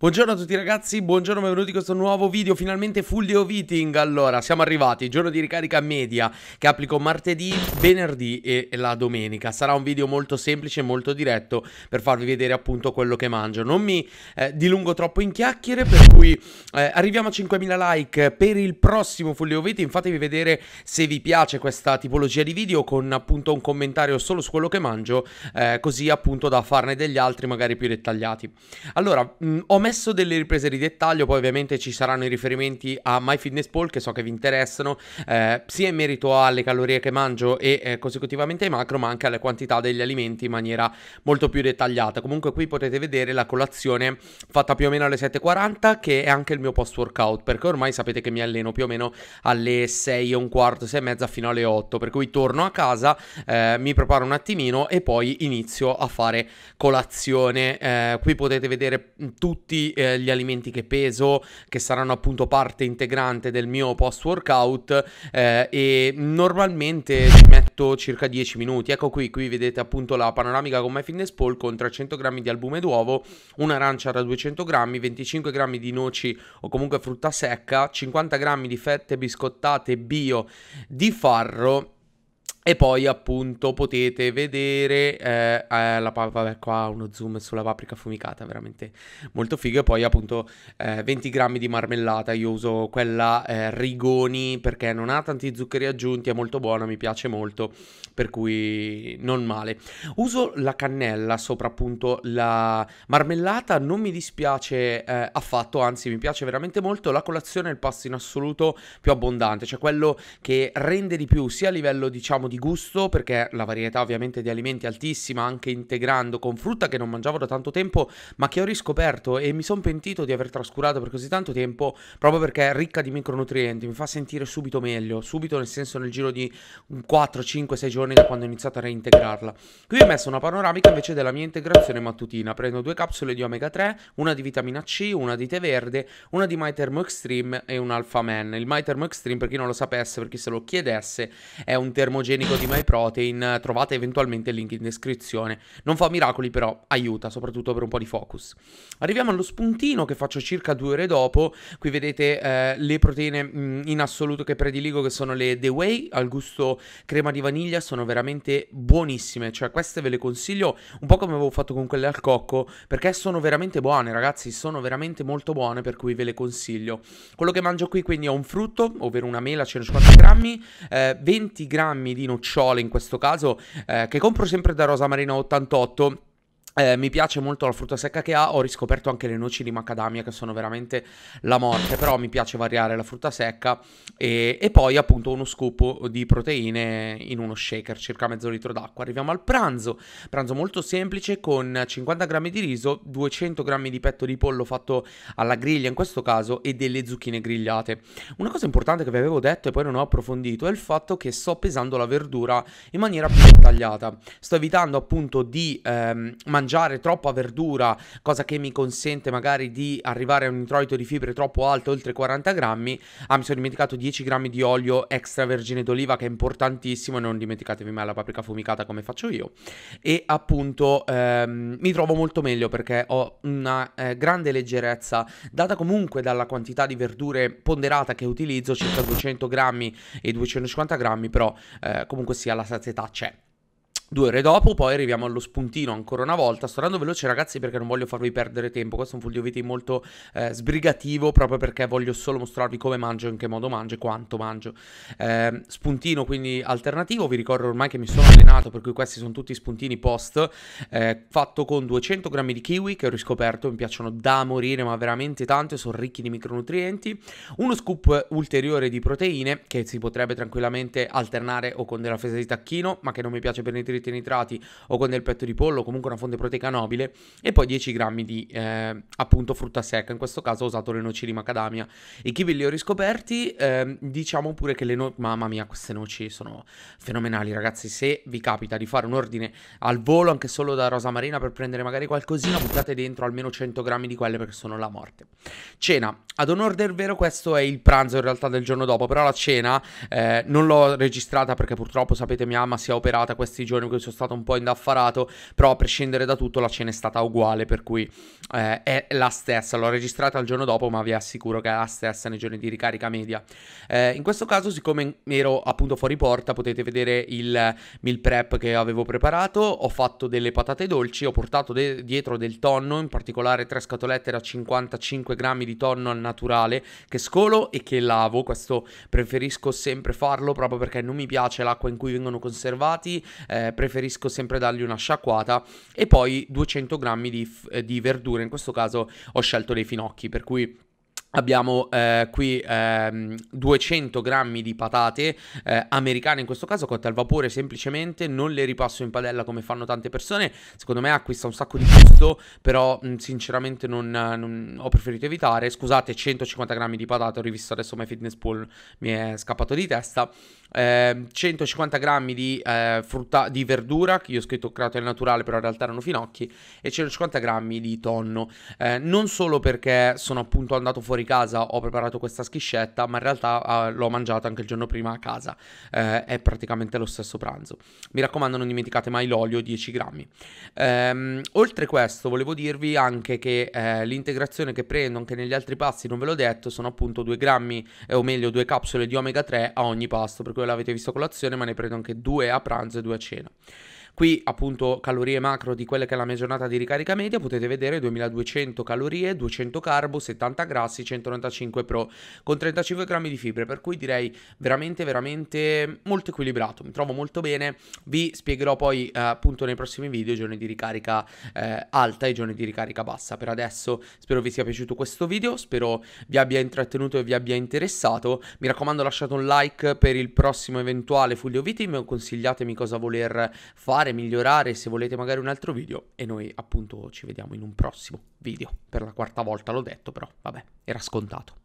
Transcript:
Buongiorno a tutti ragazzi, buongiorno, benvenuti in questo nuovo video, finalmente full day of eating Allora, siamo arrivati, giorno di ricarica media che applico martedì, venerdì e la domenica Sarà un video molto semplice, molto diretto per farvi vedere appunto quello che mangio Non mi eh, dilungo troppo in chiacchiere, per cui eh, arriviamo a 5000 like per il prossimo full day of eating Fatevi vedere se vi piace questa tipologia di video con appunto un commentario solo su quello che mangio eh, Così appunto da farne degli altri magari più dettagliati Allora, mh, mm, ho messo messo delle riprese di dettaglio, poi ovviamente ci saranno i riferimenti a MyFitnessPal che so che vi interessano, eh, sia in merito alle calorie che mangio e eh, consecutivamente ai macro, ma anche alle quantità degli alimenti in maniera molto più dettagliata. Comunque qui potete vedere la colazione fatta più o meno alle 7.40 che è anche il mio post workout, perché ormai sapete che mi alleno più o meno alle 6 e un quarto, 6 e mezza fino alle 8, per cui torno a casa, eh, mi preparo un attimino e poi inizio a fare colazione. Eh, qui potete vedere mm, tutti eh, gli alimenti che peso, che saranno appunto parte integrante del mio post workout eh, e normalmente ci metto circa 10 minuti. Ecco qui, qui vedete appunto la panoramica con My MyFitnessPal con 300 grammi di albume d'uovo, un'arancia da 200 grammi, 25 grammi di noci o comunque frutta secca, 50 grammi di fette biscottate bio di farro e poi appunto potete vedere eh, eh, la vabbè, qua uno zoom sulla paprika affumicata, veramente molto figo. E poi appunto eh, 20 grammi di marmellata, io uso quella eh, Rigoni perché non ha tanti zuccheri aggiunti, è molto buona, mi piace molto, per cui non male. Uso la cannella sopra appunto la marmellata, non mi dispiace eh, affatto, anzi mi piace veramente molto. La colazione è il pasto in assoluto più abbondante, cioè quello che rende di più sia a livello diciamo di gusto perché la varietà ovviamente di alimenti è altissima, anche integrando con frutta che non mangiavo da tanto tempo, ma che ho riscoperto e mi sono pentito di aver trascurato per così tanto tempo, proprio perché è ricca di micronutrienti, mi fa sentire subito meglio, subito nel senso nel giro di 4, 5, 6 giorni da quando ho iniziato a reintegrarla. Qui ho messo una panoramica invece della mia integrazione mattutina, prendo due capsule di omega 3, una di vitamina C, una di tè verde, una di My Thermo Extreme e un Alpha Man. Il My Thermo Extreme per chi non lo sapesse, per chi se lo chiedesse, è un termogenese igienico di MyProtein, trovate eventualmente il link in descrizione. Non fa miracoli però, aiuta, soprattutto per un po' di focus. Arriviamo allo spuntino che faccio circa due ore dopo, qui vedete eh, le proteine mh, mm, in assoluto che prediligo che sono le The Way al gusto crema di vaniglia, sono veramente buonissime, cioè queste ve le consiglio un po' come avevo fatto con quelle al cocco, perché sono veramente buone ragazzi, sono veramente molto buone, per cui ve le consiglio. Quello che mangio qui quindi è un frutto, ovvero una mela 150 cioè grammi, eh, 20 grammi di nocciole in questo caso, eh, che compro sempre da Rosa Marina 88 eh, mi piace molto la frutta secca che ha, ho riscoperto anche le noci di macadamia che sono veramente la morte, però mi piace variare la frutta secca e, e poi appunto uno scoop di proteine in uno shaker, circa mezzo litro d'acqua. Arriviamo al pranzo, pranzo molto semplice con 50 g di riso, 200 g di petto di pollo fatto alla griglia in questo caso e delle zucchine grigliate. Una cosa importante che vi avevo detto e poi non ho approfondito è il fatto che sto pesando la verdura in maniera più dettagliata, sto evitando appunto di ehm, mangiare mangiare troppa verdura, cosa che mi consente magari di arrivare a un introito di fibre troppo alto, oltre 40 grammi, ah, mi sono dimenticato 10 grammi di olio extravergine d'oliva che è importantissimo, non dimenticatevi mai la paprika fumicata come faccio io. E appunto ehm, mi trovo molto meglio perché ho una eh, grande leggerezza, data comunque dalla quantità di verdure ponderata che utilizzo, circa 200 grammi e 250 grammi, però eh, comunque sia la sazietà c'è. Due ore dopo, poi arriviamo allo spuntino ancora una volta. Sto andando veloce, ragazzi, perché non voglio farvi perdere tempo. Questo è un full video molto eh, sbrigativo, proprio perché voglio solo mostrarvi come mangio, in che modo mangio e quanto mangio. Eh, spuntino quindi alternativo. Vi ricordo ormai che mi sono allenato, per cui questi sono tutti spuntini post. Eh, fatto con 200 grammi di kiwi che ho riscoperto. Mi piacciono da morire, ma veramente tanto. Sono ricchi di micronutrienti. Uno scoop ulteriore di proteine che si potrebbe tranquillamente alternare o con della fesa di tacchino, ma che non mi piace per niente ferriti nitrati o con del petto di pollo, comunque una fonte proteica nobile, e poi 10 grammi di eh, appunto frutta secca, in questo caso ho usato le noci di macadamia. E chi ve li ho riscoperti, eh, diciamo pure che le noci, mamma mia queste noci sono fenomenali ragazzi, se vi capita di fare un ordine al volo anche solo da Rosa Marina per prendere magari qualcosina, buttate dentro almeno 100 grammi di quelle perché sono la morte. Cena, ad onor del vero questo è il pranzo in realtà del giorno dopo, però la cena eh, non l'ho registrata perché purtroppo sapete mia mamma si è operata questi giorni, che sono stato un po' indaffarato, però a prescindere da tutto la cena è stata uguale, per cui eh, è la stessa. L'ho registrata il giorno dopo, ma vi assicuro che è la stessa nei giorni di ricarica media. Eh, in questo caso, siccome ero appunto fuori porta, potete vedere il meal prep che avevo preparato, ho fatto delle patate dolci, ho portato de- dietro del tonno, in particolare tre scatolette da 55 grammi di tonno al naturale, che scolo e che lavo, questo preferisco sempre farlo proprio perché non mi piace l'acqua in cui vengono conservati, eh, preferisco sempre dargli una sciacquata e poi 200 grammi di, eh, di verdure, in questo caso ho scelto dei finocchi, per cui Abbiamo eh, qui ehm, 200 grammi di patate eh, americane in questo caso cotte al vapore semplicemente, non le ripasso in padella come fanno tante persone, secondo me acquista un sacco di gusto, però mh, mm, sinceramente non, non, ho preferito evitare, scusate 150 grammi di patate, ho rivisto adesso My Fitness Pool, mi è scappato di testa, eh, 150 grammi di, eh, frutta, di verdura, che io ho scritto creato al naturale però in realtà erano finocchi, e 150 grammi di tonno, eh, non solo perché sono appunto andato fuori fuori casa ho preparato questa schiscetta, ma in realtà eh, l'ho mangiata anche il giorno prima a casa. Eh, è praticamente lo stesso pranzo. Mi raccomando, non dimenticate mai l'olio, 10 grammi. Ehm, oltre questo, volevo dirvi anche che eh, l'integrazione che prendo anche negli altri pasti, non ve l'ho detto, sono appunto 2 grammi, eh, o meglio, 2 capsule di omega 3 a ogni pasto, per cui l'avete visto a colazione, ma ne prendo anche 2 a pranzo e 2 a cena. Qui appunto calorie macro di quella che è la mia giornata di ricarica media, potete vedere 2200 calorie, 200 carbo, 70 grassi, 195 pro con 35 grammi di fibre, per cui direi veramente veramente molto equilibrato, mi trovo molto bene, vi spiegherò poi eh, appunto nei prossimi video i giorni di ricarica eh, alta e i giorni di ricarica bassa. Per adesso spero vi sia piaciuto questo video, spero vi abbia intrattenuto e vi abbia interessato, mi raccomando lasciate un like per il prossimo eventuale Fulvio Vitim, consigliatemi cosa voler fare fare, migliorare, se volete magari un altro video e noi appunto ci vediamo in un prossimo video. Per la quarta volta l'ho detto però, vabbè, era scontato.